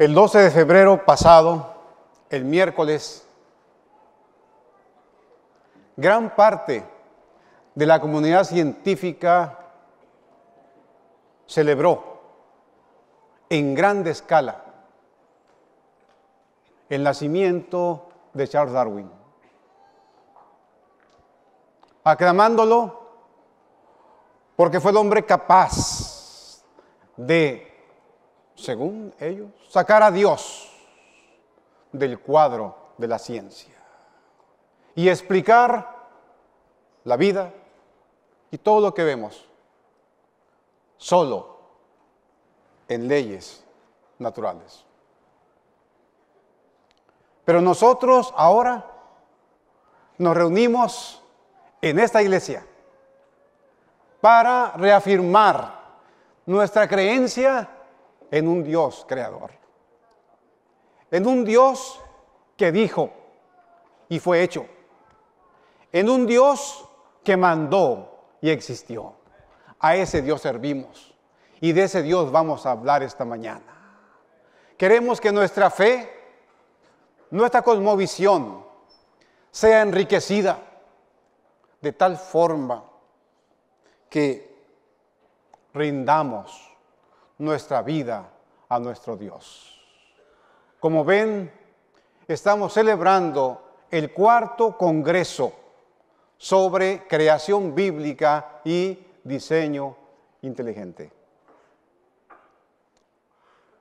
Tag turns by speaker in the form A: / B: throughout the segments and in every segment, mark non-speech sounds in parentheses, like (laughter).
A: El 12 de febrero pasado, el miércoles, gran parte de la comunidad científica celebró en grande escala el nacimiento de Charles Darwin, aclamándolo porque fue el hombre capaz de según ellos, sacar a Dios del cuadro de la ciencia y explicar la vida y todo lo que vemos solo en leyes naturales. Pero nosotros ahora nos reunimos en esta iglesia para reafirmar nuestra creencia en un Dios creador. En un Dios que dijo y fue hecho. En un Dios que mandó y existió. A ese Dios servimos. Y de ese Dios vamos a hablar esta mañana. Queremos que nuestra fe, nuestra cosmovisión, sea enriquecida de tal forma que rindamos nuestra vida a nuestro Dios. Como ven, estamos celebrando el cuarto Congreso sobre creación bíblica y diseño inteligente,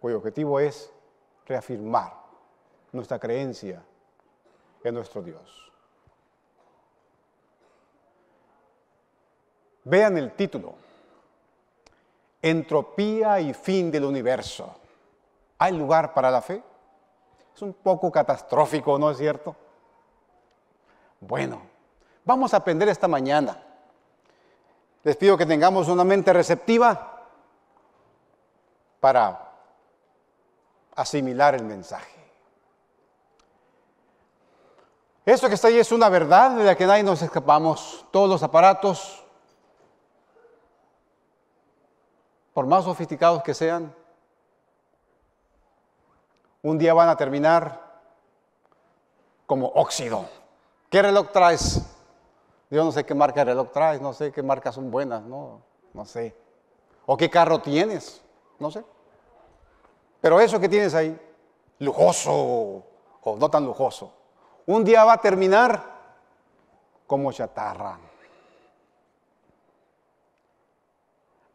A: cuyo objetivo es reafirmar nuestra creencia en nuestro Dios. Vean el título entropía y fin del universo. ¿Hay lugar para la fe? Es un poco catastrófico, ¿no es cierto? Bueno, vamos a aprender esta mañana. Les pido que tengamos una mente receptiva para asimilar el mensaje. Esto que está ahí es una verdad de la que nadie nos escapamos. Todos los aparatos, por más sofisticados que sean, un día van a terminar como óxido. ¿Qué reloj traes? Yo no sé qué marca de reloj traes, no sé qué marcas son buenas, no, no sé. O qué carro tienes, no sé. Pero eso que tienes ahí, lujoso o no tan lujoso, un día va a terminar como chatarra.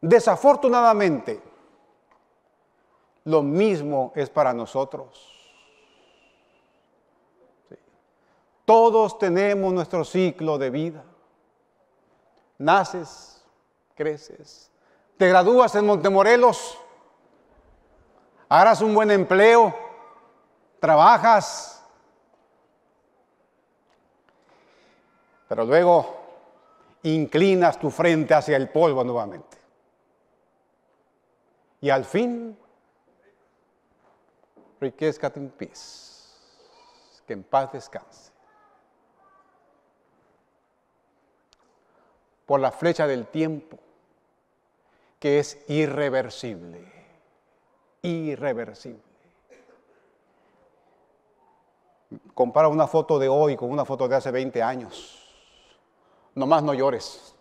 A: Desafortunadamente, lo mismo es para nosotros. Todos tenemos nuestro ciclo de vida. Naces, creces, te gradúas en Montemorelos, harás un buen empleo, trabajas, pero luego inclinas tu frente hacia el polvo nuevamente y al fin riquezca en paz, que en paz descanse. Por la flecha del tiempo, que es irreversible, irreversible. Compara una foto de hoy con una foto de hace 20 años. Nomás no llores.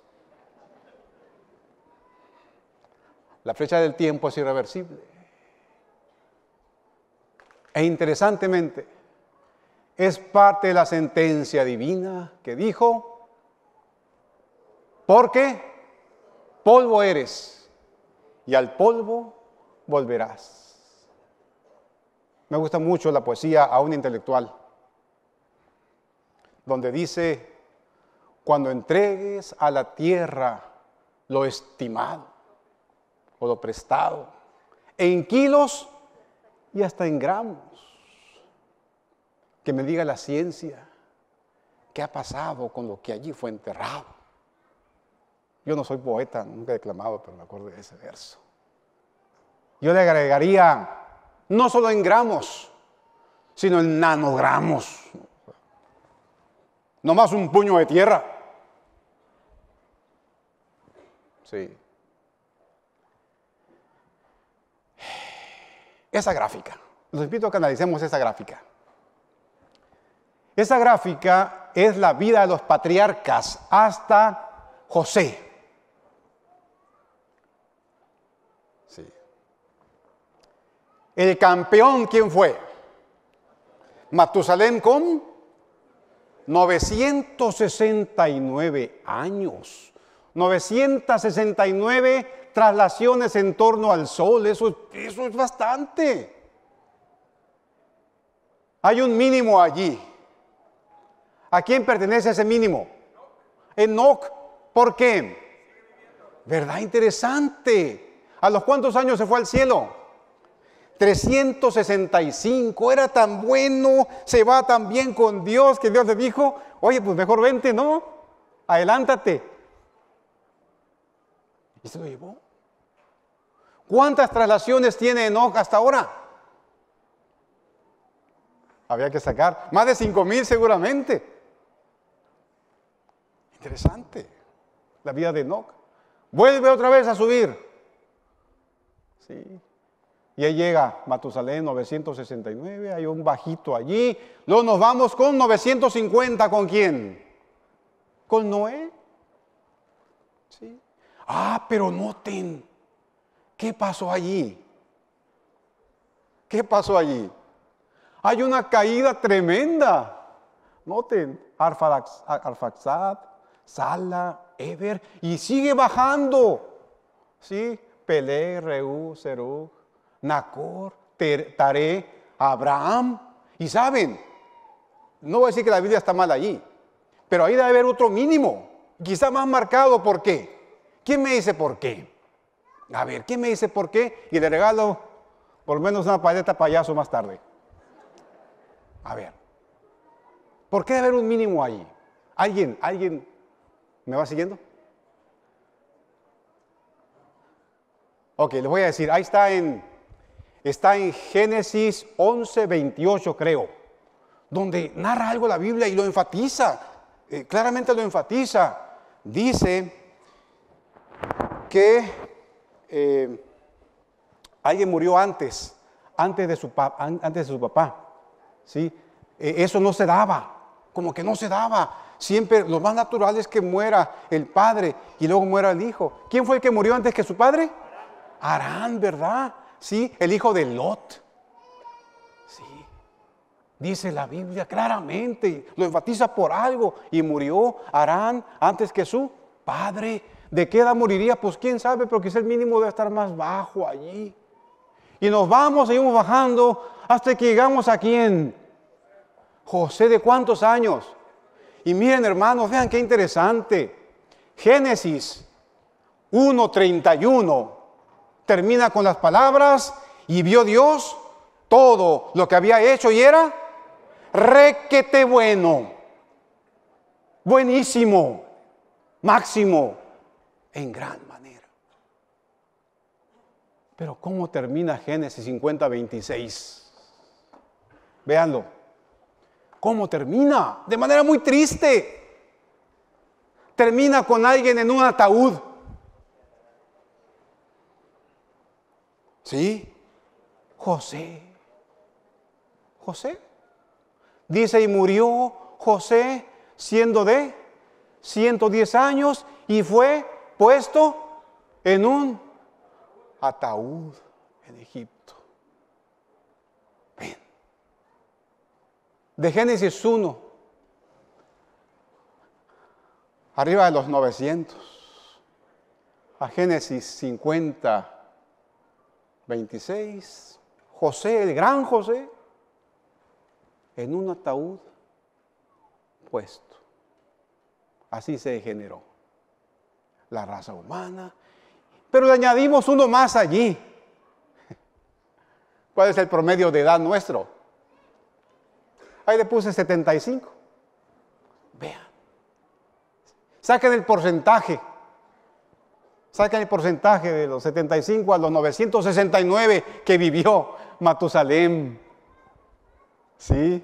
A: La flecha del tiempo es irreversible. E interesantemente, es parte de la sentencia divina que dijo, porque polvo eres y al polvo volverás. Me gusta mucho la poesía a un intelectual, donde dice, cuando entregues a la tierra lo estimado, lo prestado, en kilos y hasta en gramos. Que me diga la ciencia qué ha pasado con lo que allí fue enterrado. Yo no soy poeta, nunca he declamado, pero me acuerdo de ese verso. Yo le agregaría, no solo en gramos, sino en nanogramos. No más un puño de tierra. Sí. esa gráfica. Los invito a que analicemos esa gráfica. Esa gráfica es la vida de los patriarcas hasta José. El campeón, ¿quién fue? Matusalén con 969 años. 969 traslaciones en torno al sol, eso, eso es bastante. Hay un mínimo allí. ¿A quién pertenece ese mínimo? Enoch. ¿Por qué? ¿Verdad? Interesante. ¿A los cuántos años se fue al cielo? 365, era tan bueno, se va tan bien con Dios que Dios le dijo, oye, pues mejor vente, ¿no? Adelántate. Y se lo llevó. ¿Cuántas traslaciones tiene Enoch hasta ahora? Había que sacar más de 5.000 seguramente. Interesante la vida de Enoch. Vuelve otra vez a subir. Sí. Y ahí llega Matusalén 969, hay un bajito allí. Luego nos vamos con 950, ¿con quién? Con Noé. Sí. Ah, pero noten ¿Qué pasó allí? ¿Qué pasó allí? Hay una caída tremenda. Noten, Arfaxad, Sala, Eber, y sigue bajando. ¿Sí? Pelé, Reú, Serú, Nacor, Taré, Abraham. Y saben, no voy a decir que la Biblia está mal allí, pero ahí debe haber otro mínimo, quizá más marcado. ¿Por qué? ¿Quién me dice por qué? A ver, ¿quién me dice por qué? Y le regalo por lo menos una paleta payaso más tarde. A ver, ¿por qué debe haber un mínimo allí? ¿Alguien, alguien me va siguiendo? Ok, les voy a decir, ahí está en, está en Génesis 11, 28 creo, donde narra algo la Biblia y lo enfatiza, eh, claramente lo enfatiza. Dice que eh, alguien murió antes, antes de su, antes de su papá. ¿sí? E, eso no se daba, como que no se daba. Siempre lo más natural es que muera el padre y luego muera el hijo. ¿Quién fue el que murió antes que su padre? Arán, ¿verdad? Sí, el hijo de Lot. Sí. Dice la Biblia claramente, lo enfatiza por algo y murió Arán antes que su padre. ¿De qué edad moriría? Pues quién sabe, porque es el mínimo debe estar más bajo allí. Y nos vamos, seguimos bajando hasta que llegamos aquí en José de cuántos años. Y miren hermanos, vean qué interesante. Génesis 1.31 termina con las palabras y vio Dios todo lo que había hecho y era requete bueno, buenísimo, máximo en gran manera. Pero ¿cómo termina Génesis 50, 26? Veanlo. ¿Cómo termina? De manera muy triste. Termina con alguien en un ataúd. ¿Sí? José. José. Dice, y murió José siendo de 110 años y fue puesto en un ataúd en Egipto. Ven. De Génesis 1, arriba de los 900, a Génesis 50, 26, José, el gran José, en un ataúd puesto. Así se generó la raza humana, pero le añadimos uno más allí. (laughs) ¿Cuál es el promedio de edad nuestro? Ahí le puse 75. Vean. Saquen el porcentaje. Saquen el porcentaje de los 75 a los 969 que vivió Matusalén. ¿Sí?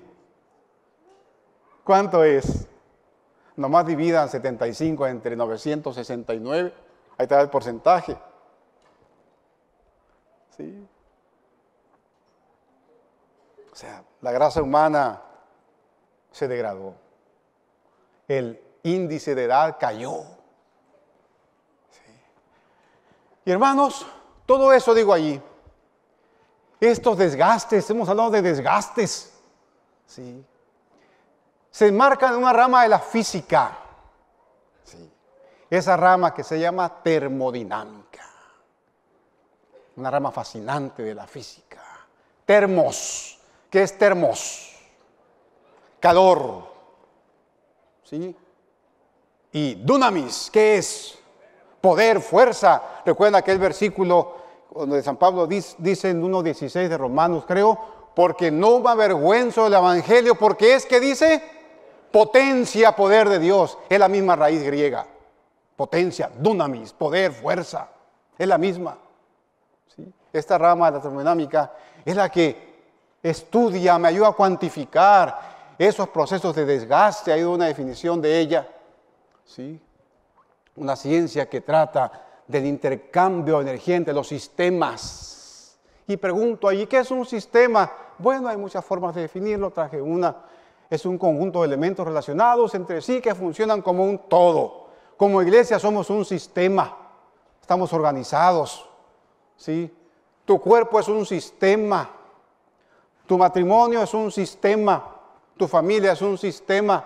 A: ¿Cuánto es? Nomás dividan 75 entre 969. Ahí está el porcentaje. O sea, la grasa humana se degradó. El índice de edad cayó. Y hermanos, todo eso digo allí. Estos desgastes, hemos hablado de desgastes. ¿sí? se enmarca en una rama de la física. Esa rama que se llama termodinámica. Una rama fascinante de la física. Termos. ¿Qué es termos? Calor. ¿Sí? Y dunamis, ¿qué es? Poder, fuerza. Recuerda aquel versículo donde San Pablo dice, en 1.16 de Romanos, creo, porque no me avergüenzo del Evangelio, porque es que dice, Potencia, poder de Dios, es la misma raíz griega. Potencia, dunamis, poder, fuerza, es la misma. Esta rama de la termodinámica es la que estudia, me ayuda a cuantificar esos procesos de desgaste. Hay una definición de ella. ¿Sí? Una ciencia que trata del intercambio de energía entre los sistemas. Y pregunto ¿y ¿qué es un sistema? Bueno, hay muchas formas de definirlo, traje una es un conjunto de elementos relacionados entre sí que funcionan como un todo. Como iglesia somos un sistema, estamos organizados. ¿sí? Tu cuerpo es un sistema, tu matrimonio es un sistema, tu familia es un sistema.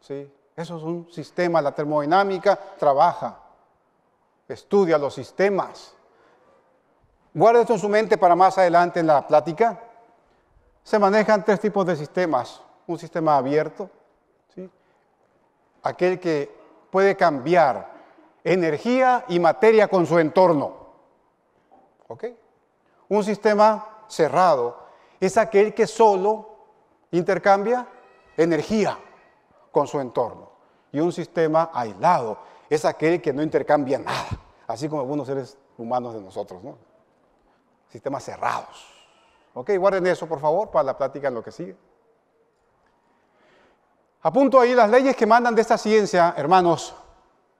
A: ¿sí? Eso es un sistema, la termodinámica trabaja, estudia los sistemas. Guarda esto en su mente para más adelante en la plática se manejan tres tipos de sistemas. Un sistema abierto, aquel que puede cambiar energía y materia con su entorno. Un sistema cerrado es aquel que solo intercambia energía con su entorno. Y un sistema aislado es aquel que no intercambia nada, así como algunos seres humanos de nosotros, Sistemas cerrados. Ok, guarden eso por favor para la plática en lo que sigue. Apunto ahí las leyes que mandan de esta ciencia, hermanos,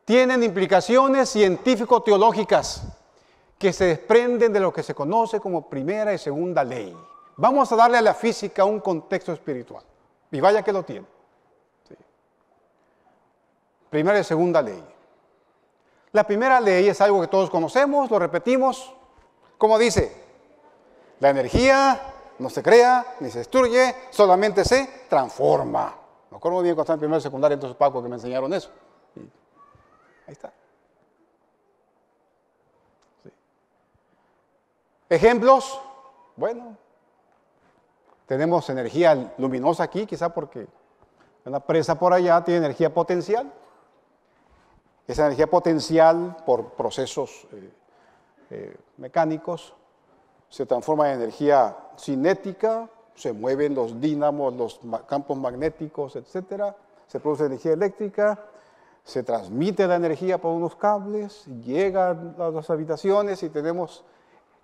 A: tienen implicaciones científico-teológicas que se desprenden de lo que se conoce como primera y segunda ley. Vamos a darle a la física un contexto espiritual. Y vaya que lo tiene. Primera y segunda ley. La primera ley es algo que todos conocemos, lo repetimos. Como dice, la energía no se crea ni se destruye, solamente se transforma. Me acuerdo muy bien cuando estaba en primero secundaria, entonces Paco, que me enseñaron eso. ahí está. Ejemplos, bueno, tenemos energía luminosa aquí, quizá porque una presa por allá tiene energía potencial. Esa energía potencial por procesos eh, eh, mecánicos se transforma en energía cinética, se mueven los dínamos, los campos magnéticos, etc. Se produce energía eléctrica, se transmite la energía por unos cables, llega a las habitaciones y tenemos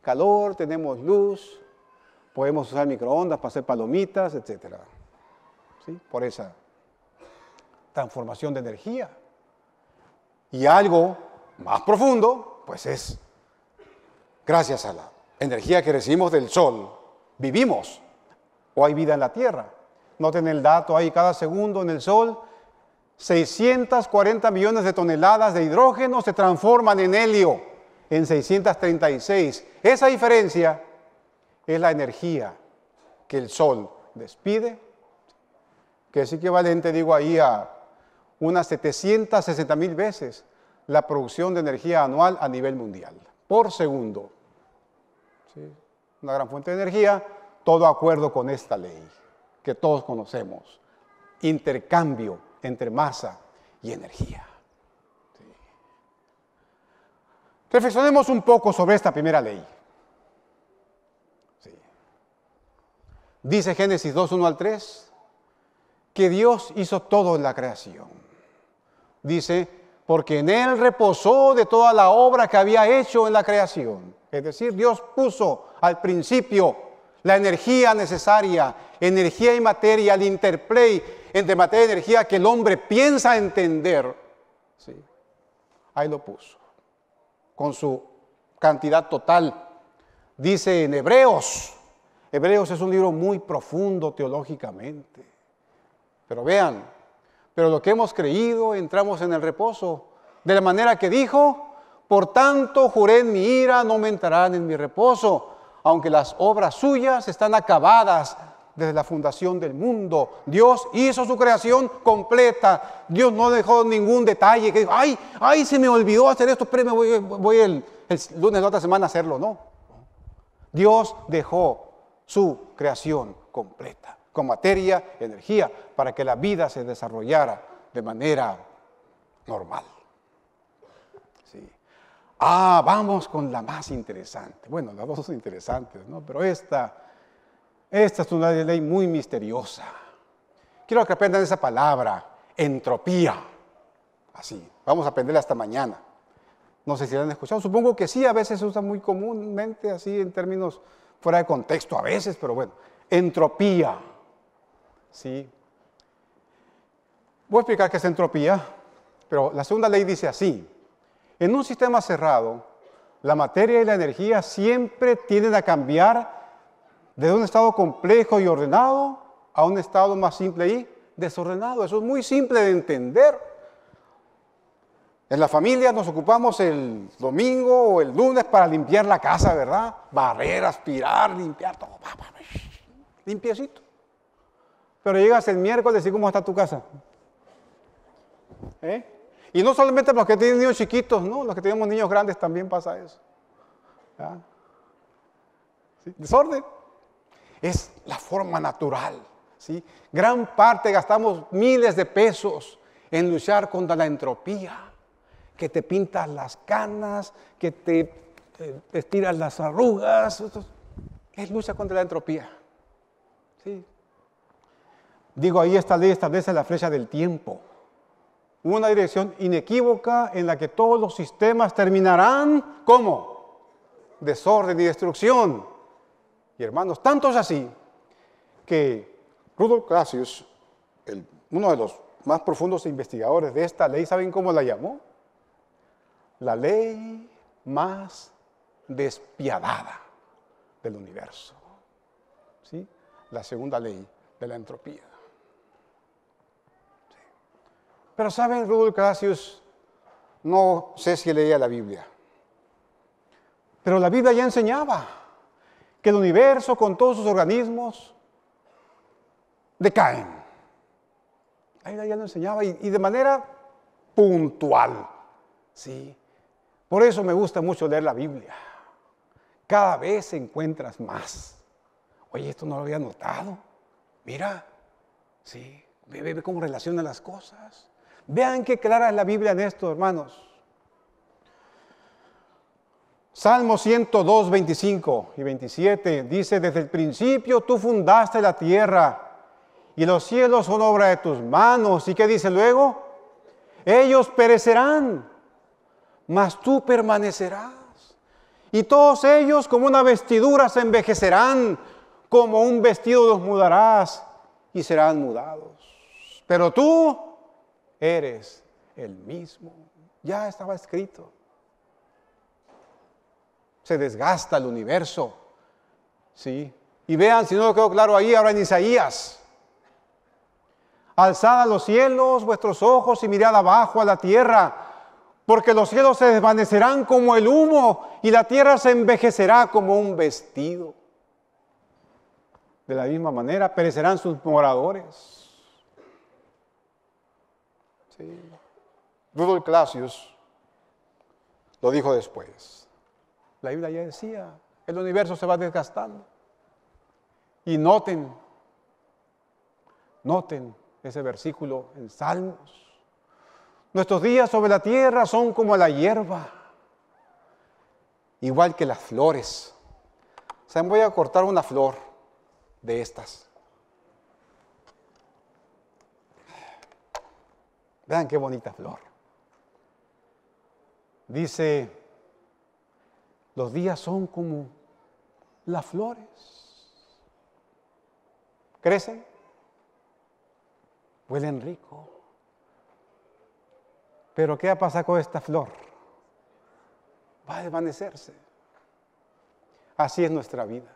A: calor, tenemos luz, podemos usar microondas para hacer palomitas, etc. ¿Sí? Por esa transformación de energía. Y algo más profundo, pues es gracias a la energía que recibimos del sol, vivimos o hay vida en la Tierra. Noten el dato ahí, cada segundo en el sol, 640 millones de toneladas de hidrógeno se transforman en helio, en 636. Esa diferencia es la energía que el sol despide, que es equivalente, digo ahí, a unas 760 mil veces la producción de energía anual a nivel mundial, por segundo una gran fuente de energía, todo acuerdo con esta ley que todos conocemos, intercambio entre masa y energía. Reflexionemos un poco sobre esta primera ley. Dice Génesis 2, 1 al 3, que Dios hizo todo en la creación. Dice, porque en Él reposó de toda la obra que había hecho en la creación. Es decir, Dios puso al principio la energía necesaria, energía y materia, el interplay entre materia y energía que el hombre piensa entender. Sí. Ahí lo puso, con su cantidad total. Dice en Hebreos, Hebreos es un libro muy profundo teológicamente. Pero vean, pero lo que hemos creído, entramos en el reposo, de la manera que dijo por tanto, juré en mi ira, no me entrarán en mi reposo, aunque las obras suyas están acabadas desde la fundación del mundo. Dios hizo su creación completa. Dios no dejó ningún detalle que dijo, ay, ay, se me olvidó hacer esto, pero voy, el, lunes de otra semana a hacerlo. No. Dios dejó su creación completa, con materia, energía, para que la vida se desarrollara de manera normal. Ah, vamos con la más interesante. Bueno, las dos son interesantes, ¿no? Pero esta, esta es una ley muy misteriosa. Quiero que aprendan esa palabra, entropía. Así, vamos a aprenderla hasta mañana. No sé si la han escuchado, supongo que sí, a veces se usa muy comúnmente así en términos fuera de contexto, a veces, pero bueno, entropía. ¿Sí? Voy a explicar qué es entropía, pero la segunda ley dice así, en un sistema cerrado, la materia y la energía siempre tienden a cambiar de un estado complejo y ordenado a un estado más simple y desordenado. Eso es muy simple de entender. En la familia nos ocupamos el domingo o el lunes para limpiar la casa, ¿verdad? Barrer, aspirar, limpiar todo. Limpiecito. Pero llegas el miércoles y ¿cómo está tu casa? ¿Eh? Y no solamente los que tienen niños chiquitos, no, los que tenemos niños grandes también pasa eso. Desorden. Es la forma natural. ¿sí? Gran parte gastamos miles de pesos en luchar contra la entropía, que te pintas las canas, que te estiras las arrugas. Es lucha contra la entropía. Digo, ahí esta ley establece la flecha del tiempo una dirección inequívoca en la que todos los sistemas terminarán como desorden y destrucción. Y hermanos, tanto es así que Rudolf Clausius, uno de los más profundos investigadores de esta ley, ¿saben cómo la llamó? La ley más despiadada del universo. ¿Sí? La segunda ley de la entropía. Pero saben, Rudolf Cassius, no sé si leía la Biblia, pero la Biblia ya enseñaba que el universo con todos sus organismos decaen. La Biblia ya lo enseñaba y, de manera puntual. ¿sí? Por eso me gusta mucho leer la Biblia. Cada vez encuentras más. Oye, esto no lo había notado. Mira, sí, ve cómo relaciona las cosas. Vean qué clara es la Biblia en esto, hermanos. Salmo 102, 25 y 27 dice, desde el principio tú fundaste la tierra y los cielos son obra de tus manos. ¿Y qué dice luego? Ellos perecerán, mas tú permanecerás. Y todos ellos como una vestidura se envejecerán, como un vestido los mudarás y serán mudados. Pero tú eres el mismo. Ya estaba escrito. Se desgasta el universo. Sí. Y vean, si no lo quedó claro ahí, ahora en Isaías. Alzad a los cielos vuestros ojos y mirad abajo a la tierra, porque los cielos se desvanecerán como el humo y la tierra se envejecerá como un vestido. De la misma manera perecerán sus moradores. Rudolf Clausius lo dijo después. La Biblia ya decía, el universo se va desgastando. Y noten, noten ese versículo en Salmos. Nuestros días sobre la tierra son como la hierba, igual que las flores. O sea, voy a cortar una flor de estas. Vean qué bonita flor. Dice, los días son como las flores. Crecen, huelen rico. Pero ¿qué ha pasado con esta flor? Va a desvanecerse. Así es nuestra vida.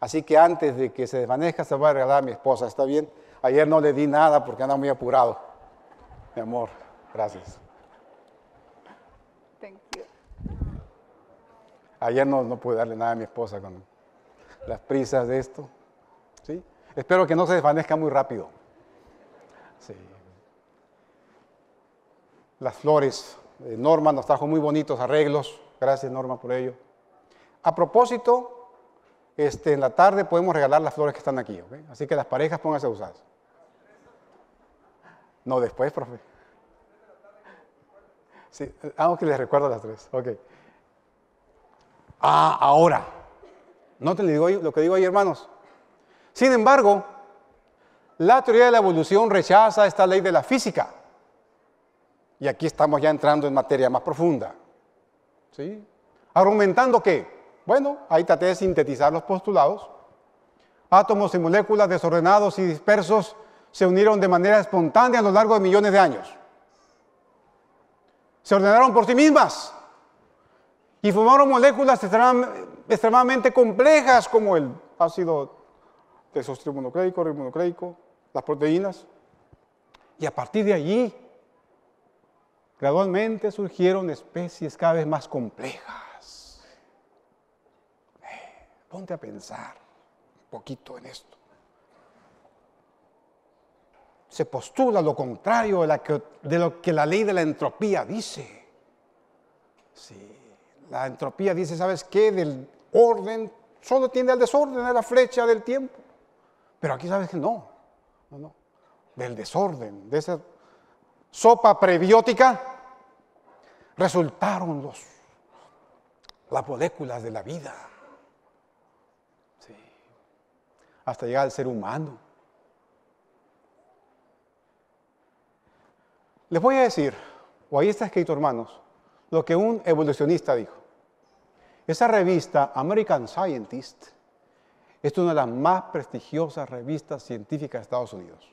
A: Así que antes de que se desvanezca, se va a regalar a mi esposa, ¿está bien? Ayer no le di nada porque anda muy apurado. Mi amor, gracias. Thank you. Ayer no, no pude darle nada a mi esposa con las prisas de esto. ¿Sí? Espero que no se desvanezca muy rápido. Las flores. Norma nos trajo muy bonitos arreglos. Gracias Norma por ello. A propósito, este, en la tarde podemos regalar las flores que están aquí. Así que las parejas pónganse a usar. No, después, profe. Sí, que les recuerdo las tres. Ah, ahora. No te digo lo que digo ahí, hermanos. Sin embargo, la teoría de la evolución rechaza esta ley de la física. Y aquí estamos ya entrando en materia más profunda. ¿Sí? Argumentando que, bueno, ahí traté de sintetizar los postulados. Átomos y moléculas desordenados y dispersos se unieron de manera espontánea a lo largo de millones de años. Se ordenaron por sí mismas y formaron moléculas extremadamente complejas como el ácido desoxirribonucleico, ribonucleico, las proteínas. Y a partir de allí, gradualmente surgieron especies cada vez más complejas. Eh, ponte a pensar un poquito en esto se postula lo contrario de, lo que la ley de la entropía dice. la entropía dice, ¿sabes qué? Del orden solo tiende al desorden, es la flecha del tiempo. Pero aquí sabes que no, no, no. Del desorden, de esa sopa prebiótica, resultaron los, las moléculas de la vida. Hasta llegar al ser humano. Les voy a decir, o ahí está escrito hermanos, lo que un evolucionista dijo. Esa revista, American Scientist, es una de las más prestigiosas revistas científicas de Estados Unidos.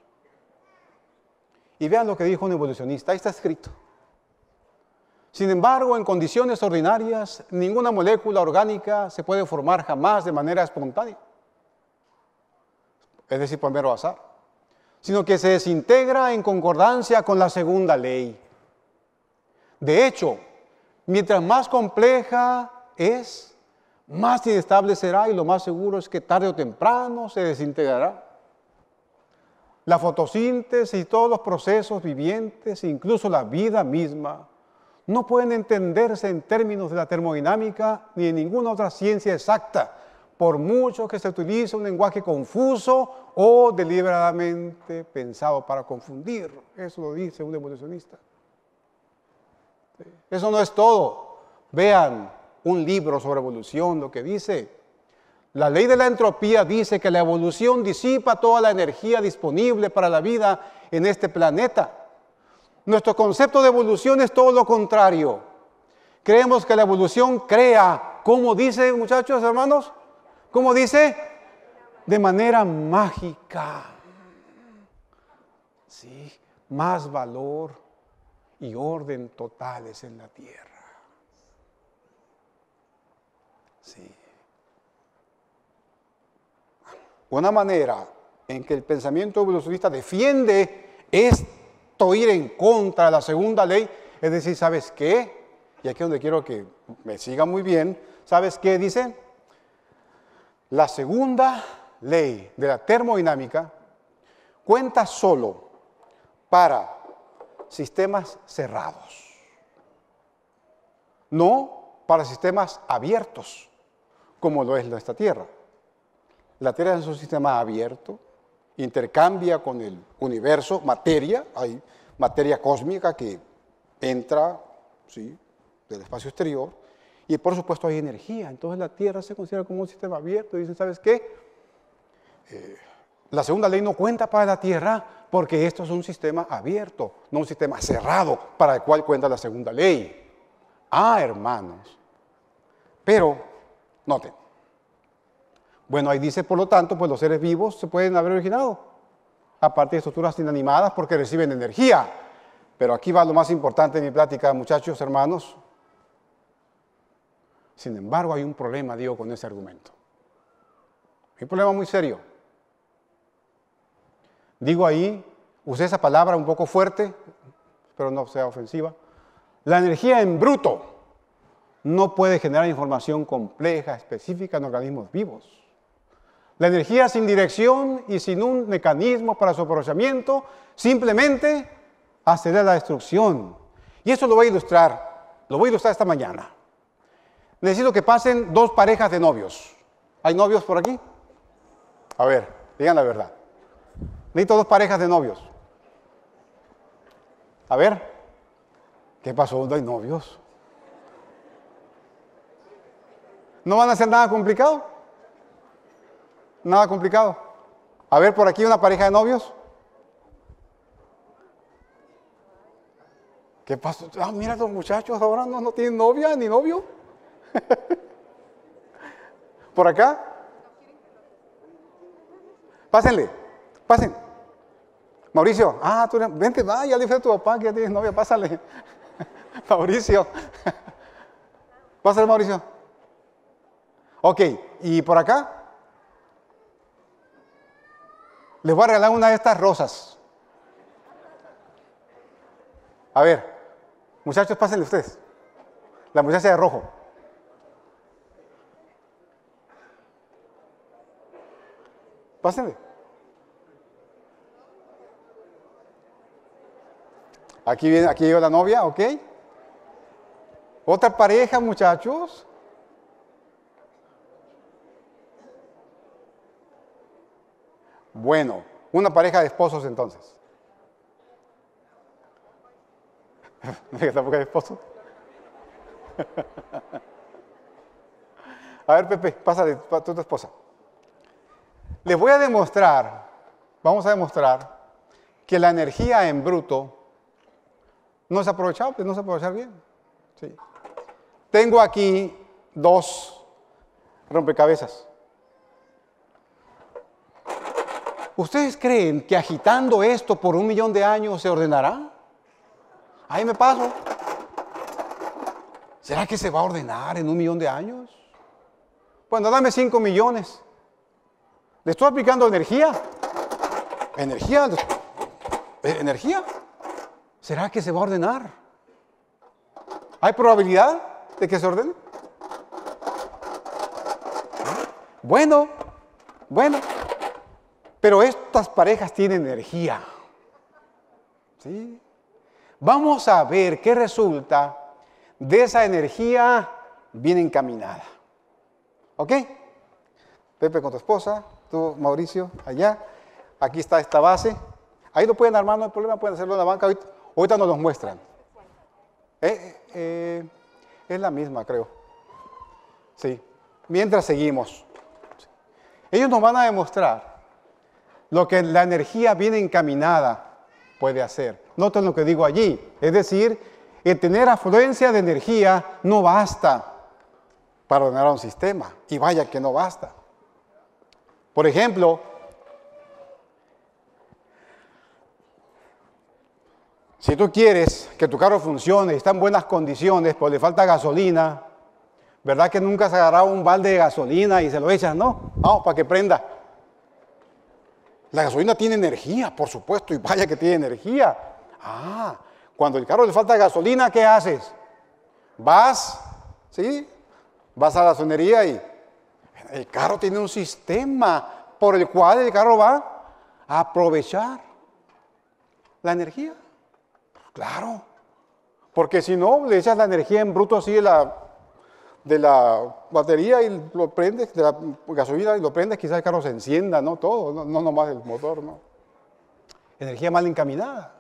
A: Y vean lo que dijo un evolucionista, ahí está escrito. Sin embargo, en condiciones ordinarias, ninguna molécula orgánica se puede formar jamás de manera espontánea. Es decir, por mero azar sino que se desintegra en concordancia con la segunda ley. De hecho, mientras más compleja es, más inestable será y lo más seguro es que tarde o temprano se desintegrará. La fotosíntesis y todos los procesos vivientes, incluso la vida misma, no pueden entenderse en términos de la termodinámica ni en ninguna otra ciencia exacta por mucho que se utilice un lenguaje confuso o deliberadamente pensado para confundir. Eso lo dice un evolucionista. Eso no es todo. Vean un libro sobre evolución, lo que dice. La ley de la entropía dice que la evolución disipa toda la energía disponible para la vida en este planeta. Nuestro concepto de evolución es todo lo contrario. Creemos que la evolución crea, como dicen muchachos, hermanos, ¿Cómo dice? De manera mágica. Sí, más valor y orden totales en la tierra. Sí. Una manera en que el pensamiento evolucionista defiende esto ir en contra de la segunda ley, es decir, ¿sabes qué? Y aquí es donde quiero que me siga muy bien, ¿sabes qué dicen. La segunda ley de la termodinámica cuenta solo para sistemas cerrados, no para sistemas abiertos, como lo es nuestra Tierra. La Tierra es un sistema abierto, intercambia con el universo materia, hay materia cósmica que entra ¿sí? del espacio exterior, y por supuesto hay energía. Entonces la Tierra se considera como un sistema abierto. Y dicen, ¿sabes qué? Eh, la segunda ley no cuenta para la Tierra porque esto es un sistema abierto, no un sistema cerrado para el cual cuenta la segunda ley. Ah, hermanos. Pero, noten. Bueno, ahí dice, por lo tanto, pues los seres vivos se pueden haber originado aparte de estructuras inanimadas porque reciben energía. Pero aquí va lo más importante de mi plática, muchachos, hermanos. Sin embargo, hay un problema, digo, con ese argumento. Hay un problema muy serio. Digo ahí, usé esa palabra un poco fuerte, pero no sea ofensiva. La energía en bruto no puede generar información compleja, específica en organismos vivos. La energía sin dirección y sin un mecanismo para su aprovechamiento simplemente acelera la destrucción. Y eso lo voy a ilustrar, lo voy a ilustrar esta mañana necesito que pasen dos parejas de novios. ¿Hay novios por aquí? A ver, digan la verdad. Necesito dos parejas de novios. A ver, ¿qué pasó? No hay novios. ¿No van a hacer nada complicado? Nada complicado. A ver, por aquí una pareja de novios. ¿Qué pasó? Ah, mira, los muchachos ahora no tienen novia ni novio. (laughs) ¿Por acá? Pásenle, pasen. Mauricio, ah, tú, vente, ya le a tu papá que ya tienes novia, pásale. (laughs) Mauricio. Pásale, (laughs) Mauricio. Ok, ¿y por acá? Les voy a regalar una de estas rosas. A ver, muchachos, pásenle ustedes. La muchacha de rojo. Pásenle. Aquí, viene, aquí llegó la novia, ¿ok? Otra pareja, muchachos. Bueno, una pareja de esposos entonces. (laughs) tampoco hay esposos. (laughs) A ver, Pepe, pásale, tú tu esposa. Les voy a demostrar, vamos a demostrar que la energía en bruto no es aprovechable, pues no se aprovecha bien. Tengo aquí dos rompecabezas. ¿Ustedes creen que agitando esto por un millón de años se ordenará? Ahí me paso. ¿Será que se va a ordenar en un millón de años? Bueno, dame cinco millones. ¿Le estoy aplicando energía? ¿Energía? ¿Eh, ¿Energía? ¿Será que se va a ordenar? ¿Hay probabilidad de que se ordene? Bueno, bueno, pero estas parejas tienen energía. ¿Sí? Vamos a ver qué resulta de esa energía bien encaminada. ¿Ok? Pepe con tu esposa, tú, Mauricio, allá. Aquí está esta base. Ahí lo pueden armar, no hay problema, pueden hacerlo en la banca. Ahorita, nos los muestran. Eh, eh, es la misma, creo. Sí. Mientras seguimos. Ellos nos van a demostrar lo que la energía bien encaminada puede hacer. Noten lo que digo allí. Es decir, el tener afluencia de energía no basta para ordenar un sistema. Y vaya que no basta. Por ejemplo, si tú quieres que tu carro funcione, está en buenas condiciones, pero le falta gasolina, ¿verdad que nunca se agarrado un balde de gasolina y se lo echas? No, vamos, para que prenda. La gasolina tiene energía, por supuesto, y vaya que tiene energía. Ah, cuando el carro le falta gasolina, ¿qué haces? Vas, ¿sí? Vas a la sonería y el carro tiene un sistema por el cual el carro va a aprovechar la energía. Claro. Porque si no, le echas la energía en bruto así de la, de la batería y lo prendes, de la gasolina y lo prendes, quizás el carro se encienda, ¿no? Todo, no, nomás el motor, ¿no? Energía mal encaminada.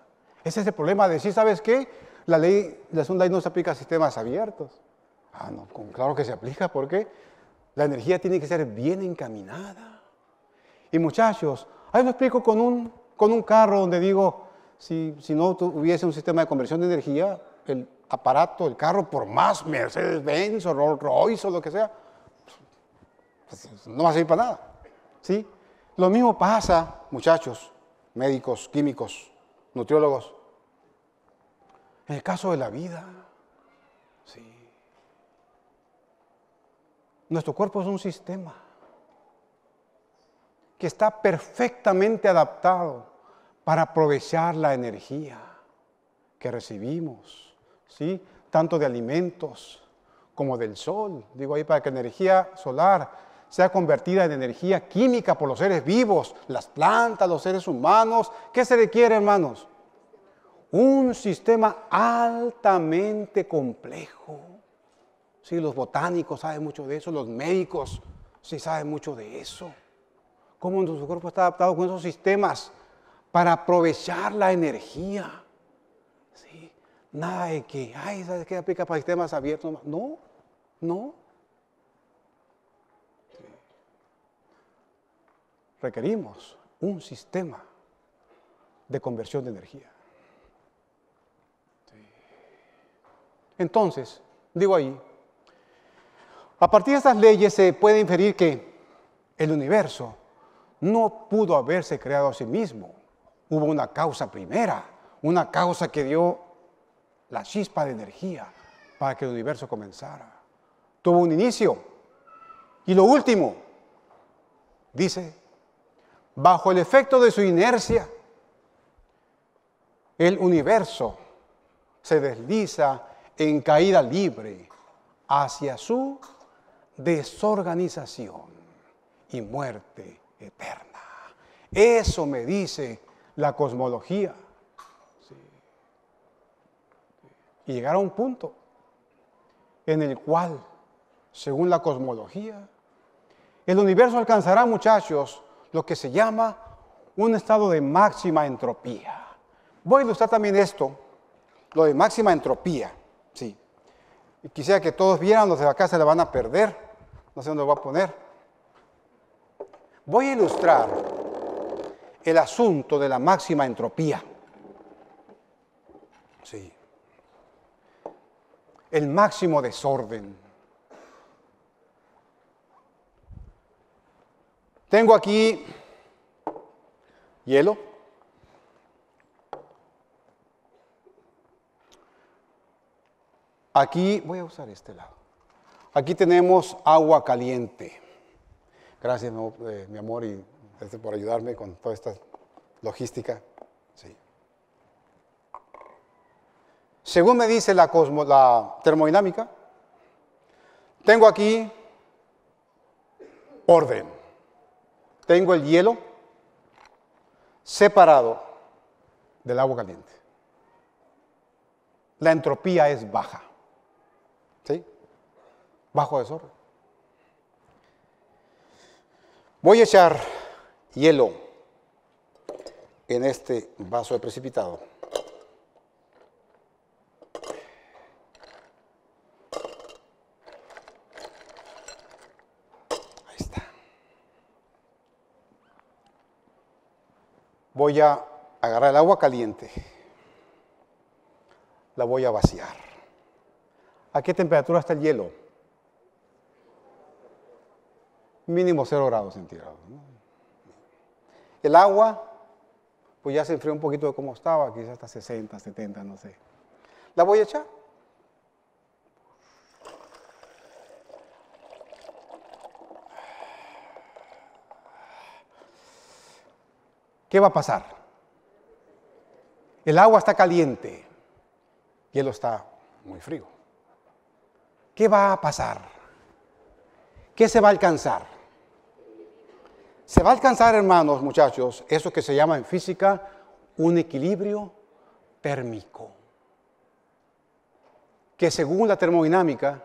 A: Ese es el problema de decir, ¿sabes qué? La ley, la segunda ley no se aplica a sistemas abiertos. Ah, no, claro que se aplica, ¿por qué? La energía tiene que ser bien encaminada. Y muchachos, ahí lo explico con un, con un carro donde digo, si, si no hubiese un sistema de conversión de energía, el aparato, el carro, por más Mercedes-Benz o Rolls Royce o lo que sea, pues, no va a servir para nada. ¿Sí? Lo mismo pasa, muchachos, médicos, químicos, nutriólogos, en el caso de la vida. Nuestro cuerpo es un sistema que está perfectamente adaptado para aprovechar la energía que recibimos, ¿sí? tanto de alimentos como del sol. Digo ahí para que la energía solar sea convertida en energía química por los seres vivos, las plantas, los seres humanos. ¿Qué se requiere, hermanos? Un sistema altamente complejo Sí, los botánicos saben mucho de eso, los médicos sí saben mucho de eso. Cómo nuestro cuerpo está adaptado con esos sistemas para aprovechar la energía. ¿Sí? Nada de que, ay, ¿sabes qué aplica para sistemas abiertos? No, no. Requerimos un sistema de conversión de energía. Entonces, digo ahí, a partir de estas leyes se puede inferir que el universo no pudo haberse creado a sí mismo. Hubo una causa primera, una causa que dio la chispa de energía para que el universo comenzara. Tuvo un inicio. Y lo último, dice, bajo el efecto de su inercia, el universo se desliza en caída libre hacia su desorganización y muerte eterna. Eso me dice la cosmología. Y llegar a un punto en el cual, según la cosmología, el universo alcanzará, muchachos, lo que se llama un estado de máxima entropía. Voy a ilustrar también esto, lo de máxima entropía. Sí. Y quisiera que todos vieran, los de acá se la van a perder. No dónde voy a poner. Voy a ilustrar el asunto de la máxima entropía. Sí. El máximo desorden. Tengo aquí hielo. Aquí voy a usar este lado. Aquí tenemos agua caliente. Gracias, mi, eh, amor, y por ayudarme con toda esta logística. Según me dice la, la termodinámica, tengo aquí orden. Tengo el hielo separado del agua caliente. La entropía es baja. ¿Sí? bajo desorden. Voy a echar hielo en este vaso de precipitado. Ahí está. Voy a agarrar el agua caliente. La voy a vaciar. ¿A qué temperatura está el hielo? mínimo 0 grados centígrados. El agua, pues ya se enfrió un poquito de cómo estaba, quizás hasta 60, 70, no sé. La voy a echar. ¿Qué va a pasar? El agua está caliente, hielo está muy frío. ¿Qué va a pasar? ¿Qué se va a alcanzar? Se va a alcanzar, hermanos, muchachos, eso que se llama en física un equilibrio térmico, que según la termodinámica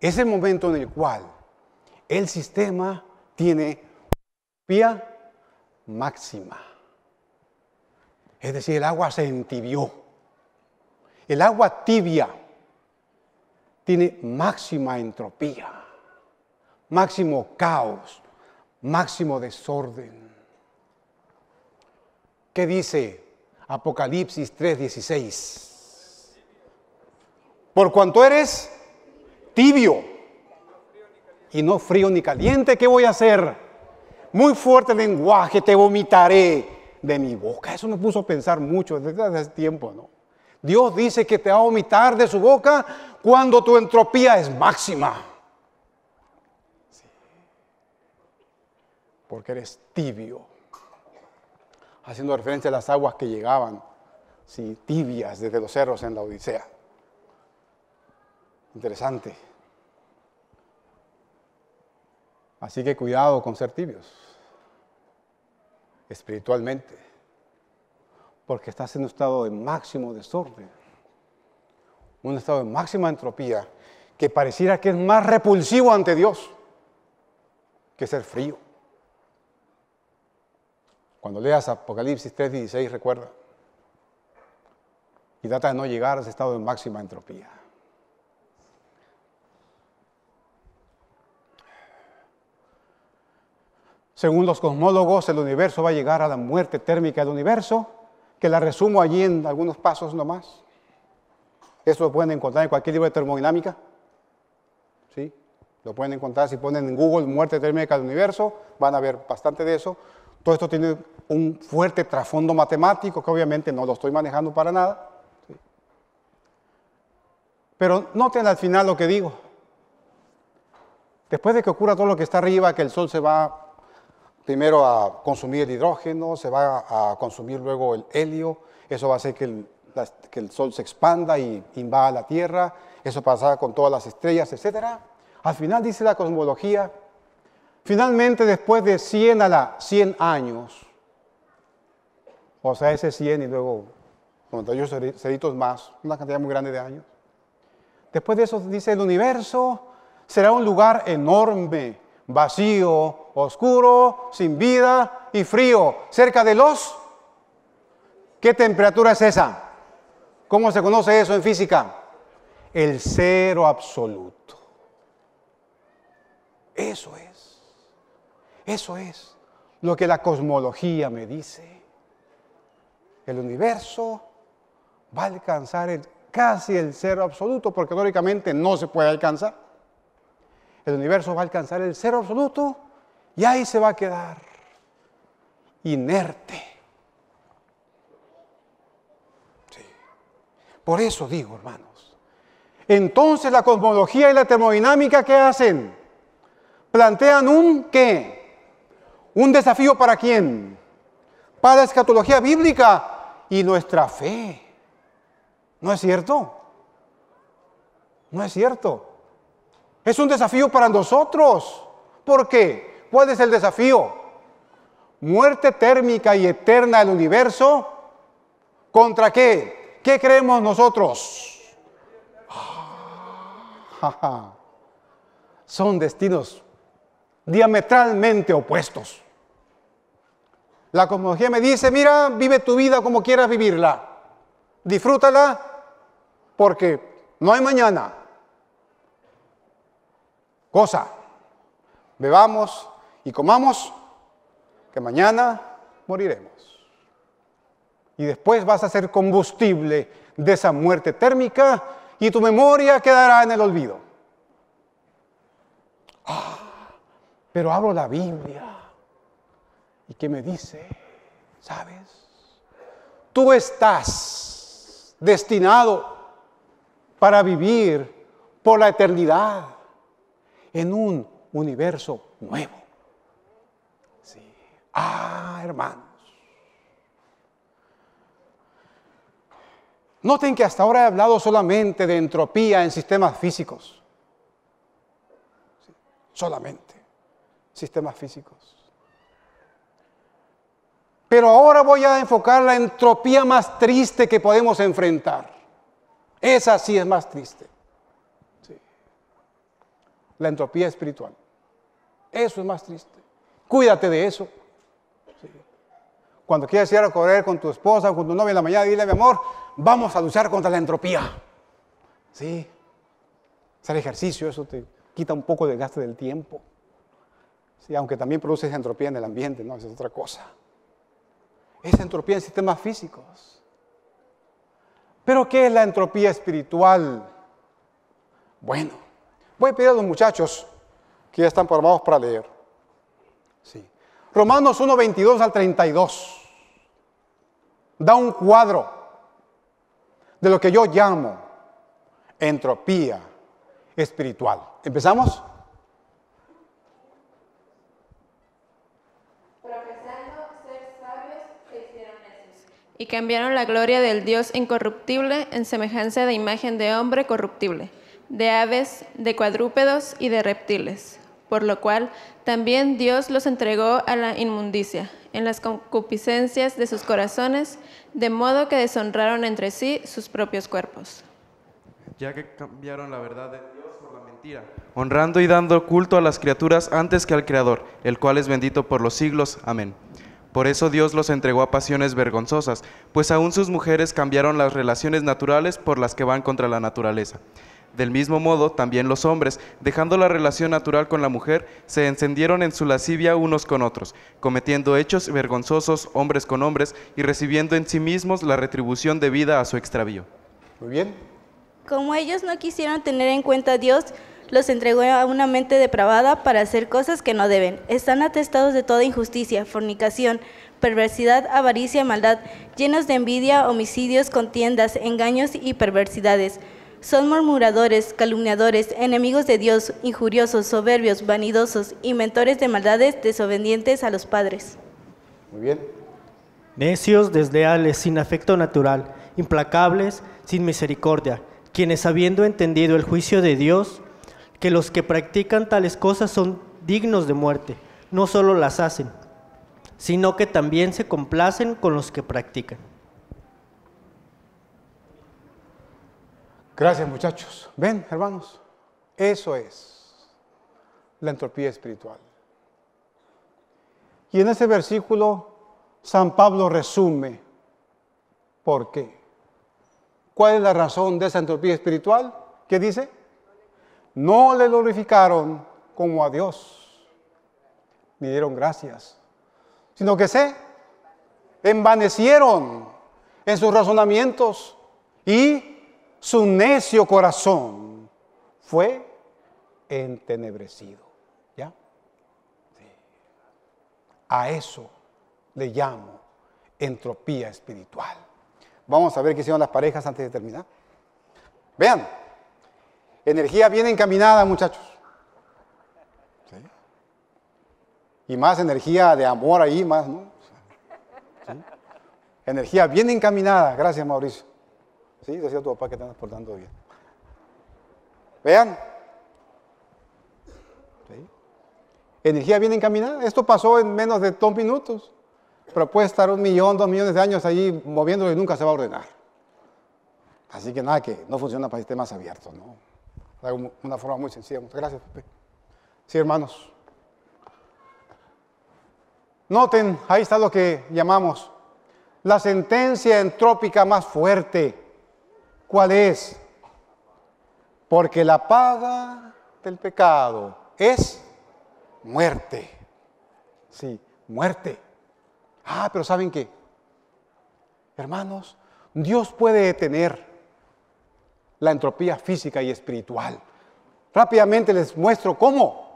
A: es el momento en el cual el sistema tiene entropía máxima. Es decir, el agua se entibió. El agua tibia tiene máxima entropía, máximo caos, máximo desorden. ¿Qué dice Apocalipsis 3:16? Por cuanto eres tibio y no frío ni caliente, ¿qué voy a hacer? Muy fuerte lenguaje, te vomitaré de mi boca. Eso me puso a pensar mucho desde hace tiempo, ¿no? Dios dice que te va a vomitar de su boca cuando tu entropía es máxima. porque eres tibio. Haciendo referencia a las aguas que llegaban, sí, tibias desde los cerros en la Odisea. Interesante. Así que cuidado con ser tibios espiritualmente, porque estás en un estado de máximo desorden, un estado de máxima entropía que pareciera que es más repulsivo ante Dios que ser frío. Cuando leas Apocalipsis 3:16, recuerda. Y trata de no llegar a estado de máxima entropía. Según los cosmólogos, el universo va a llegar a la muerte térmica del universo, que la resumo allí en algunos pasos nomás. Eso lo pueden encontrar en cualquier libro de termodinámica. ¿Sí? Lo pueden encontrar si ponen en Google muerte térmica del universo, van a ver bastante de eso. Todo esto tiene un fuerte trasfondo matemático que obviamente no lo estoy manejando para nada. Pero noten al final lo que digo. Después de que ocurra todo lo que está arriba, que el Sol se va primero a consumir el hidrógeno, se va a consumir luego el helio, eso va a hacer que el, Sol se expanda y invada la Tierra, eso pasa con todas las estrellas, etc. Al final dice la cosmología, finalmente después de 100 a la 100 años, o sea, ese 100 y luego 98 ceritos más, una cantidad muy grande de años. Después de eso dice, el universo será un lugar enorme, vacío, oscuro, sin vida y frío, cerca de los... ¿Qué temperatura es esa? ¿Cómo se conoce eso en física? El cero absoluto. Eso es. Eso es lo que la cosmología me dice el universo va a alcanzar casi el cero absoluto, porque teóricamente no se puede alcanzar. El universo va a alcanzar el cero absoluto y ahí se va a quedar inerte. Por eso digo, hermanos, entonces la cosmología y la termodinámica, ¿qué hacen? Plantean un qué? Un desafío para quién? Para la escatología bíblica, y nuestra fe. ¿No es cierto? No es cierto. Es un desafío para nosotros. ¿Por qué? ¿Cuál es el desafío? Muerte térmica y eterna del universo. ¿Contra qué? ¿Qué creemos nosotros? Ah, son destinos diametralmente opuestos. La cosmología me dice, mira, vive tu vida como quieras vivirla. Disfrútala porque no hay mañana. Cosa, bebamos y comamos, que mañana moriremos. Y después vas a ser combustible de esa muerte térmica y tu memoria quedará en el olvido. Ah, pero hablo la Biblia y que me dice, ¿sabes? Tú estás destinado para vivir por la eternidad en un universo nuevo. Ah, hermanos. Noten que hasta ahora he hablado solamente de entropía en sistemas físicos. Solamente sistemas físicos. Pero ahora voy a enfocar la entropía más triste que podemos enfrentar. Esa sí es más triste. La entropía espiritual. Eso es más triste. Cuídate de eso. Cuando quieras ir a correr con tu esposa o con tu novia en la mañana, dile, mi amor, vamos a luchar contra la entropía. Sí. el ejercicio, eso te quita un poco del gasto del tiempo. Sí, aunque también produce entropía en el ambiente, ¿no? es otra cosa es entropía en sistemas físicos. Pero ¿qué es la entropía espiritual? Bueno, voy a pedir a los muchachos que ya están formados para leer. Romanos 1, 22 al 32. Da un cuadro de lo que yo llamo entropía espiritual. ¿Empezamos? y cambiaron la gloria del Dios incorruptible en semejanza de imagen de hombre corruptible, de aves, de cuadrúpedos y de reptiles, por lo cual también Dios los entregó a la inmundicia, en las concupiscencias de sus corazones, de modo que deshonraron entre sí sus propios cuerpos. Ya que cambiaron la verdad de Dios por la mentira, honrando y dando culto a las criaturas antes que al Creador, el cual es bendito por los siglos. Amén. Por eso Dios los entregó a pasiones vergonzosas, pues aún sus mujeres cambiaron las relaciones naturales por las que van contra la naturaleza. Del mismo modo, también los hombres, dejando la relación natural con la mujer, se encendieron en su lascivia unos con otros, cometiendo hechos vergonzosos hombres con hombres y recibiendo en sí mismos la retribución debida a su extravío. Muy bien. Como ellos no quisieron tener en cuenta a Dios, los entregó a una mente depravada para hacer cosas que no deben. Están atestados de toda injusticia, fornicación, perversidad, avaricia, maldad, llenos de envidia, homicidios, contiendas, engaños y perversidades. Son murmuradores, calumniadores, enemigos de Dios, injuriosos, soberbios, vanidosos, inventores de maldades, desobedientes a los padres. Muy bien. Necios, desleales, sin afecto natural, implacables, sin misericordia, quienes habiendo entendido el juicio de Dios, que los que practican tales cosas son dignos de muerte, no solo las hacen, sino que también se complacen con los que practican. Gracias muchachos. Ven, hermanos, eso es la entropía espiritual. Y en ese versículo, San Pablo resume por qué. ¿Cuál es la razón de esa entropía espiritual? ¿Qué dice? no le glorificaron como a Dios, ni dieron gracias, sino que se envanecieron en sus razonamientos y su necio corazón fue entenebrecido. ¿Ya? A eso le llamo entropía espiritual. Vamos a ver qué hicieron las parejas antes de terminar. Vean. Energía bien encaminada, muchachos. Y más energía de amor ahí, más, ¿no? Energía bien encaminada. Gracias, Mauricio. Sí, decía tu papá que te andas portando bien. Vean. Energía bien encaminada. Esto pasó en menos de dos minutos. Pero puede estar un millón, dos millones de años ahí moviéndolo y nunca se va a ordenar. Así que nada, que no funciona para sistemas abiertos, ¿no? De una forma muy sencilla. Muchas gracias, Pepe. Sí, hermanos. Noten, ahí está lo que llamamos la sentencia entrópica más fuerte. ¿Cuál es? Porque la paga del pecado es muerte. Sí, muerte. Ah, pero ¿saben qué? Hermanos, Dios puede detener la entropía física y espiritual. Rápidamente les muestro cómo.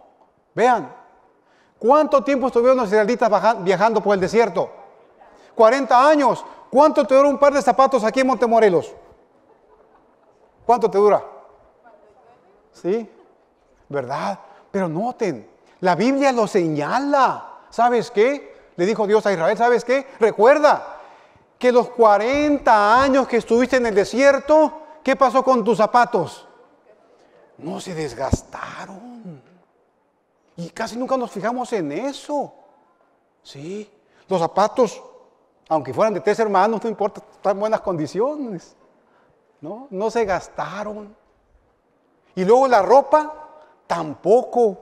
A: Vean, ¿cuánto tiempo estuvieron los israelitas viajando por el desierto? 40 años. ¿Cuánto te dura un par de zapatos aquí en Montemorelos? ¿Cuánto te dura? ¿Sí? ¿Verdad? Pero noten, la Biblia lo señala. ¿Sabes qué? Le dijo Dios a Israel, ¿sabes qué? Recuerda que los 40 años que estuviste en el desierto, ¿qué pasó con tus zapatos? No se desgastaron. Y casi nunca nos fijamos en eso. Sí, los zapatos, aunque fueran de tres hermanos, no importa, están en buenas condiciones. No, no se gastaron. Y luego la ropa, tampoco,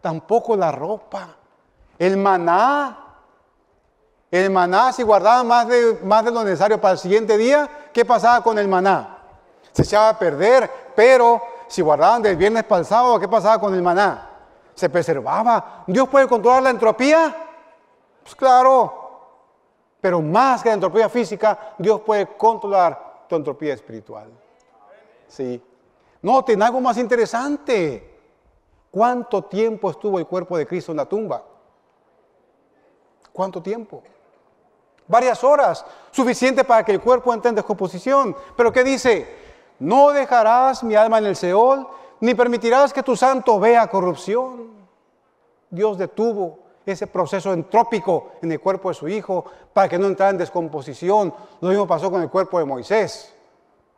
A: tampoco la ropa. El maná, el maná, si guardaba más de, más de lo necesario para el siguiente día, ¿qué pasaba con el maná? se echaba a perder, pero si guardaban del viernes pasado, ¿qué pasaba con el maná? Se preservaba. ¿Dios puede controlar la entropía? Pues claro. Pero más que la entropía física, Dios puede controlar tu entropía espiritual. Sí. Noten algo más interesante. ¿Cuánto tiempo estuvo el cuerpo de Cristo en la tumba? ¿Cuánto tiempo? Varias horas, suficiente para que el cuerpo entre en descomposición. Pero ¿qué dice? no dejarás mi alma en el Seol, ni permitirás que tu santo vea corrupción. Dios detuvo ese proceso entrópico en el cuerpo de su hijo para que no entrara en descomposición. Lo mismo pasó con el cuerpo de Moisés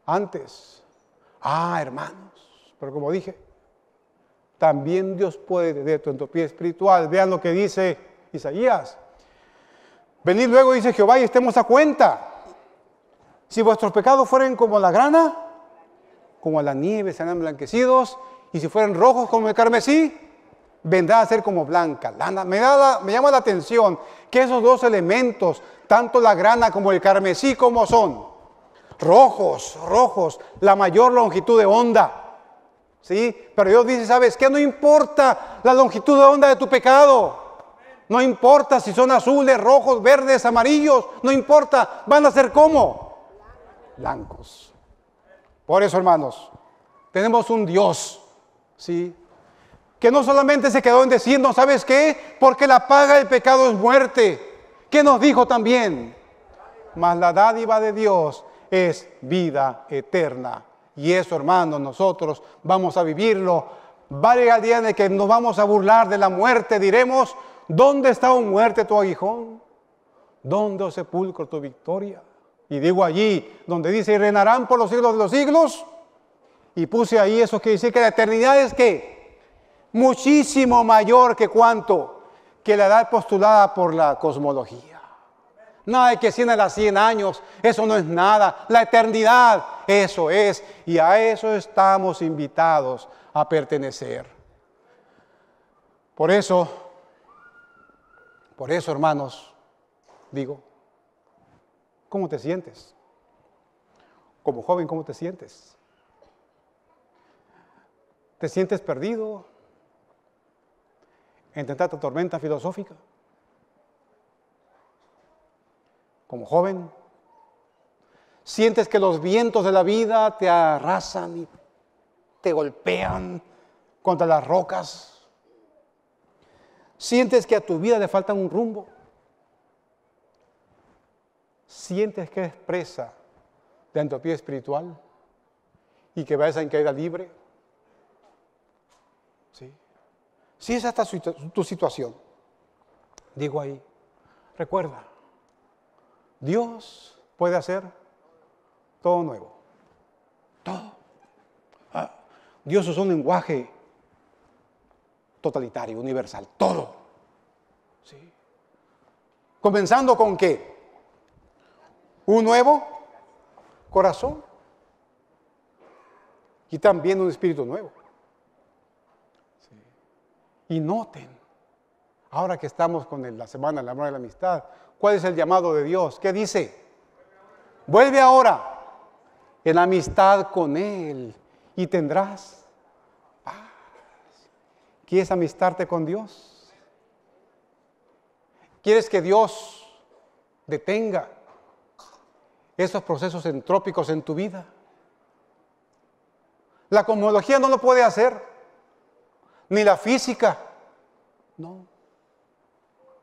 A: antes. Ah, hermanos, pero como dije, también Dios puede de tu entropía espiritual. Vean lo que dice Isaías. Venid luego, dice Jehová, y estemos a cuenta. Si vuestros pecados fueren como la grana, como la nieve serán blanquecidos, y si fueran rojos como el carmesí, vendrá a ser como blanca lana. Me, da me llama la atención que esos dos elementos, tanto la grana como el carmesí, como son rojos, rojos, la mayor longitud de onda. ¿Sí? Pero Dios dice, ¿sabes qué? No importa la longitud de onda de tu pecado. No importa si son azules, rojos, verdes, amarillos. No importa. Van a ser como blancos. Por eso, hermanos, tenemos un Dios, ¿sí? Que no solamente se quedó en decirnos, ¿sabes qué? Porque la paga del pecado es muerte. ¿Qué nos dijo también? Mas la dádiva de Dios es vida eterna. Y eso, hermanos, nosotros vamos a vivirlo. Va a día en el que nos vamos a burlar de la muerte. Diremos, ¿dónde está un muerte tu aguijón? ¿Dónde, o oh sepulcro, tu victoria? Y digo allí, donde dice, y reinarán por los siglos de los siglos. Y puse ahí eso que dice que la eternidad es que muchísimo mayor que cuánto, que la edad postulada por la cosmología. No hay que 100 a las 100 años, eso no es nada. La eternidad, eso es. Y a eso estamos invitados a pertenecer. Por eso, por eso hermanos, digo, ¿Cómo te sientes? Como joven, ¿cómo te sientes? ¿Te sientes perdido? ¿En tanta tormenta filosófica? Como joven, sientes que los vientos de la vida te arrasan y te golpean contra las rocas. Sientes que a tu vida le falta un rumbo sientes que es presa de entropía espiritual y que vas en caída libre? ¿Sí? Si esa es tu situación, digo ahí, recuerda, Dios puede hacer todo nuevo. Todo. Ah, Dios es un lenguaje totalitario, universal, todo. ¿Sí? Comenzando con qué? un nuevo corazón y también un espíritu nuevo. Y noten, ahora que estamos con la semana del amor y la amistad, ¿cuál es el llamado de Dios? ¿Qué dice? Vuelve ahora en amistad con Él y tendrás paz. ¿Quieres amistarte con Dios? ¿Quieres que Dios detenga esos procesos entrópicos en tu vida. La cosmología no lo puede hacer, ni la física, no.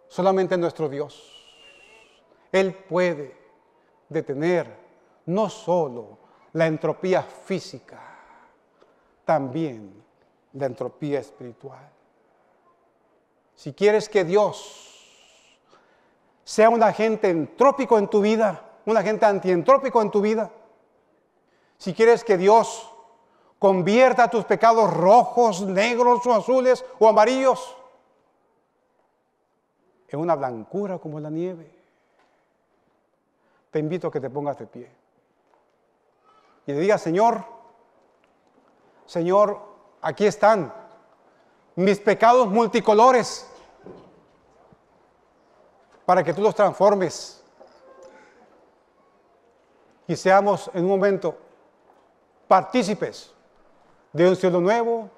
A: Solamente nuestro Dios. Él puede detener no solo la entropía física, también la entropía espiritual. Si quieres que Dios sea un agente entrópico en tu vida, un agente antientrópico en tu vida, si quieres que Dios convierta tus pecados rojos, negros o azules o amarillos en una blancura como la nieve, te invito a que te pongas de pie y le digas, Señor, Señor, aquí están mis pecados multicolores para que tú los transformes y seamos en un momento partícipes de un cielo nuevo,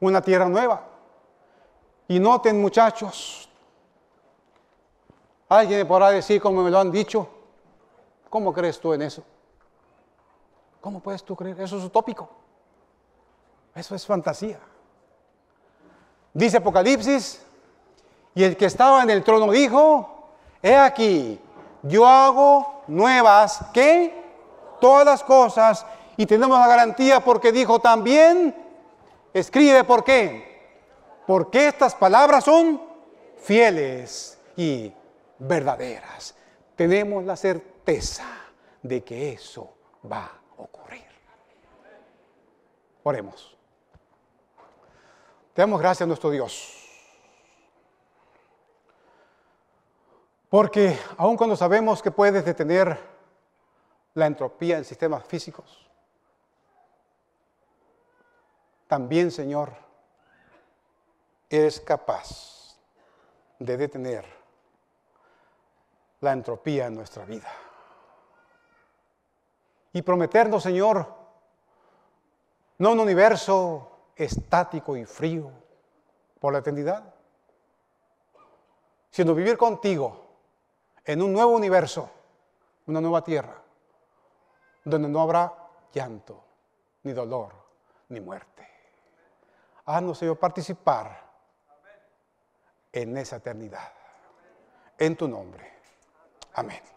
A: una tierra nueva. Y noten muchachos, alguien podrá decir como me lo han dicho, ¿cómo crees tú en eso? ¿Cómo puedes tú creer? Eso es utópico. Eso es fantasía. Dice Apocalipsis, y el que estaba en el trono dijo, he aquí, yo hago nuevas, ¿qué? Todas las cosas. Y tenemos la garantía porque dijo también, escribe por qué. Porque estas palabras son fieles y verdaderas. Tenemos la certeza de que eso va a ocurrir. Oremos. Te damos gracias a nuestro Dios Porque aun cuando sabemos que puedes detener la entropía en sistemas físicos, también, Señor, eres capaz de detener la entropía en nuestra vida. Y prometernos, Señor, no un universo estático y frío por la eternidad, sino vivir contigo en un nuevo universo, una nueva tierra, donde no habrá llanto, ni dolor, ni muerte. Haznos, Señor, participar en esa eternidad. En tu nombre. Amén.